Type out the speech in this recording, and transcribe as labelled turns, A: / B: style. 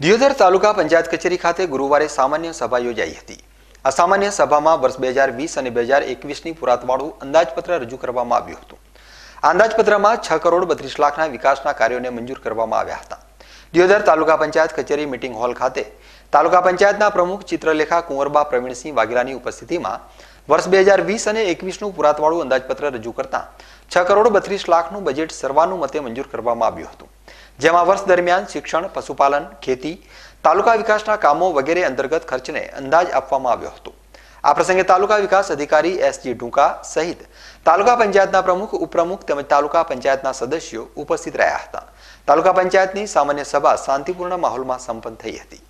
A: દિયોદર તાલુકા પંચાયત કચેરી ખાતે ગુરુવારે સામાન્ય સભા યોજાઈ હતી આ સામાન્ય સભામાં વર્ષ બે હજાર વીસ અને બે હજાર એકવીસની પુરાતવાળું અંદાજપત્ર રજૂ કરવામાં આવ્યું હતું અંદાજપત્રમાં છ કરોડ બત્રીસ લાખના વિકાસના કાર્યોને મંજૂર કરવામાં આવ્યા હતા દિયોદર તાલુકા પંચાયત કચેરી મિટિંગ હોલ ખાતે તાલુકા પંચાયતના પ્રમુખ ચિત્રલેખા કુંવરબા પ્રવીણસિંહ વાઘેલાની ઉપસ્થિતિમાં વર્ષ બે હજાર વીસ અને એકવીસનું પુરાતવાળું અંદાજપત્ર રજૂ કરતા છ કરોડ બત્રીસ લાખનું બજેટ સર્વાનુમતે મંજૂર કરવામાં આવ્યું હતું જેમાં વર્ષ દરમિયાન શિક્ષણ પશુપાલન ખેતી તાલુકા વિકાસના કામો વગેરે અંતર્ગત ખર્ચને અંદાજ આપવામાં આવ્યો હતો આ પ્રસંગે તાલુકા વિકાસ અધિકારી એસજી ઢુંકા સહિત તાલુકા પંચાયતના પ્રમુખ ઉપપ્રમુખ તેમજ તાલુકા પંચાયતના સદસ્યો ઉપસ્થિત રહ્યા હતા તાલુકા પંચાયતની સામાન્ય સભા શાંતિપૂર્ણ માહોલમાં સંપન્ન થઈ હતી